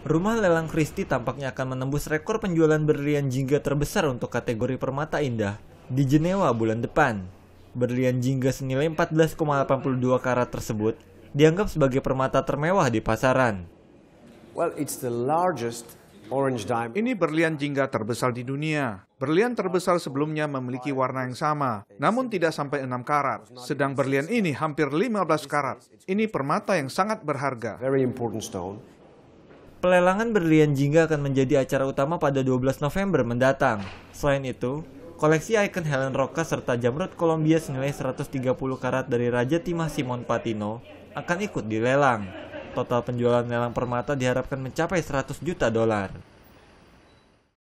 Rumah lelang Christie tampaknya akan menembus rekor penjualan berlian jingga terbesar untuk kategori permata indah di Jenewa bulan depan. Berlian jingga senilai 14,82 karat tersebut dianggap sebagai permata termewah di pasaran. Well, it's the largest orange diamond. Ini berlian jingga terbesar di dunia. Berlian terbesar sebelumnya memiliki warna yang sama, namun tidak sampai 6 karat. Sedang berlian ini hampir 15 karat. Ini permata yang sangat berharga. Very important stone. Pelelangan berlian jingga akan menjadi acara utama pada 12 November mendatang. Selain itu, koleksi ikon Helen Roca serta jamrut Kolombia senilai 130 karat dari Raja Timah Simon Patino akan ikut dilelang. Total penjualan lelang permata diharapkan mencapai 100 juta dolar.